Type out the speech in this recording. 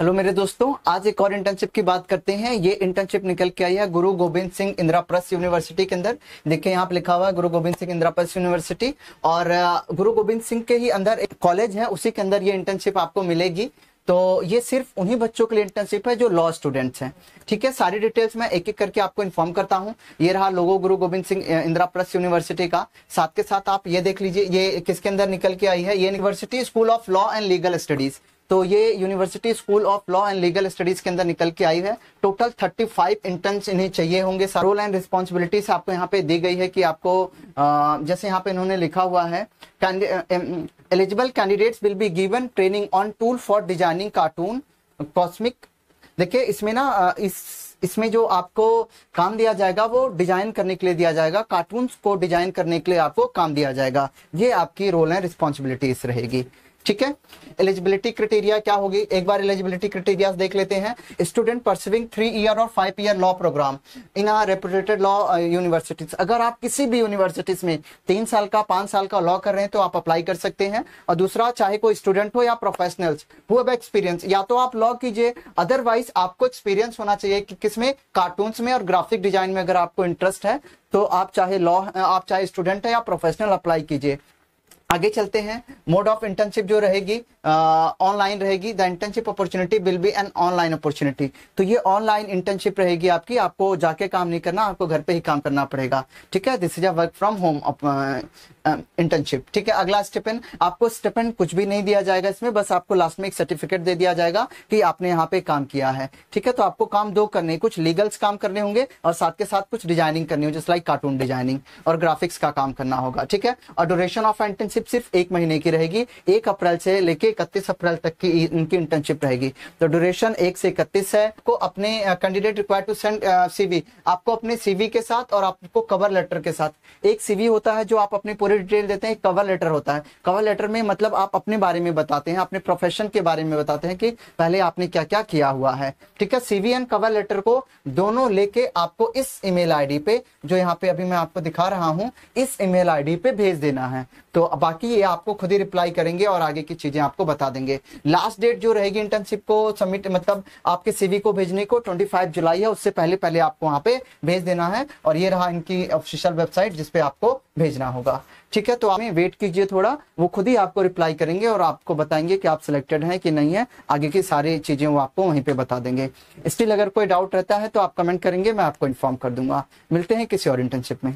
hello मेरे दोस्तों आज एक और इंटर्नशिप की बात करते हैं ये इंटर्नशिप निकल के आई है गुरु गोविंद सिंह इंदिरा प्रस यूनिवर्सिटी के अंदर देखिए यहाँ पे लिखा हुआ है गुरु गोविंद सिंह इंदिरा प्रस यूनिवर्सिटी और गुरु गोविंद सिंह के ही अंदर एक कॉलेज है उसी के अंदर ये इंटर्नशिप आपको मिलेगी तो ये सिर्फ उन्हीं बच्चों के लिए इंटर्नशिप है जो लॉ स्टूडेंट्स हैं ठीक है सारी डिटेल्स मैं एक एक करके आपको इन्फॉर्म करता हूँ ये रहा logo Guru Gobind Singh Indraprastha university का साथ के साथ आप ये देख लीजिए ये किसके अंदर निकल के आई है ये university school of law and legal studies तो ये university school of law and legal studies के अंदर निकल के आई है टोटल 35 फाइव इंटर्न्स इन्हें चाहिए होंगे रोल एंड रिस्पॉन्सिबिलिटीज आपको यहाँ पे दी गई है कि आपको जैसे यहाँ पे इन्होंने लिखा हुआ है eligible candidates will be given training on tool for designing cartoon cosmic देखिए इसमें ना इस इसमें जो आपको काम दिया जाएगा वो डिजाइन करने के लिए दिया जाएगा कार्टून को डिजाइन करने के लिए आपको काम दिया जाएगा ये आपकी रोल एंड रिस्पॉन्सिबिलिटीज रहेगी ठीक है एलिजिबिलिटी क्राइटेरिया क्या होगी एक बार एलिजिबिलिटी क्राइटेरिया देख लेते हैं स्टूडेंट परसिविंग थ्री ईयर और five year law programme in reputed law universities अगर आप किसी भी यूनिवर्सिटीज में तीन साल का पांच साल का लॉ कर रहे हैं तो आप अप्लाई कर सकते हैं और दूसरा चाहे कोई स्टूडेंट हो या प्रोफेशनल्स हु एक्सपीरियंस या तो आप लॉ कीजिए अदरवाइज आपको एक्सपीरियंस होना चाहिए कि किसमें कार्टून्स में और ग्राफिक डिजाइन में अगर आपको इंटरेस्ट है तो आप चाहे लॉ आप चाहे स्टूडेंट है या प्रोफेशनल अप्लाई कीजिए आगे चलते हैं मोड ऑफ इंटर्नशिप जो रहेगी ऑनलाइन रहेगी the internship opportunity will be an online opportunity तो ये ऑनलाइन इंटर्नशिप रहेगी आपकी आपको जाके काम नहीं करना आपको घर पे ही काम करना पड़ेगा ठीक है this is a work from home internship ठीक है अगला स्टेपन आपको स्टेपन कुछ भी नहीं दिया जाएगा इसमें बस आपको लास्ट में एक सर्टिफिकेट दे दिया जाएगा कि आपने यहाँ पे काम किया है ठीक है तो आपको काम दो करने कुछ लीगल्स काम करने होंगे और साथ के साथ कुछ डिजाइनिंग करनी होगी जैसे लाइक कार्टून डिजाइनिंग और ग्राफिक्स का काम करना होगा ठीक है और ड्यूरेशन ऑफ इंटर्नशिप इंटर्नशिप सिर्फ एक महीने की रहेगी एक अप्रैल से लेके इकतीस अप्रैल तक की इनकी इंटर्नशिप रहेगी तो ड्यूरेशन एक से इकतीस है को अपने candidate require to send CV आपको अपने सीवी के साथ और आपको कवर लेटर के साथ एक सीवी होता है जो आप अपनी पूरी डिटेल देते हैं कवर लेटर होता है कवर लेटर में मतलब आप अपने बारे में बताते हैं अपने प्रोफेशन के बारे में बताते हैं कि पहले आपने क्या क्या किया हुआ है ठीक है सीवी एंड कवर लेटर को दोनों लेके आपको इस ईमेल आईडी पे जो यहाँ पे अभी मैं आपको दिखा रहा हूँ इस ईमेल आईडी पे भेज देना है तो बाकी बाकी ये आपको खुद ही रिप्लाई करेंगे और आगे की चीजें आपको बता देंगे लास्ट डेट जो रहेगी इंटर्नशिप को सबमिट मतलब आपके सीवी को भेजने को 25 जुलाई है उससे पहले पहले आपको वहां पे भेज देना है और ये रहा इनकी ऑफिशियल वेबसाइट जिसपे आपको भेजना होगा ठीक है तो आप वेट कीजिए थोड़ा वो खुद ही आपको रिप्लाई करेंगे और आपको बताएंगे कि आप सिलेक्टेड हैं कि नहीं है आगे की सारी चीजें वो आपको वहीं पे बता देंगे स्टिल अगर कोई डाउट रहता है तो आप कमेंट करेंगे मैं आपको इन्फॉर्म कर दूंगा मिलते हैं किसी और इंटर्नशिप में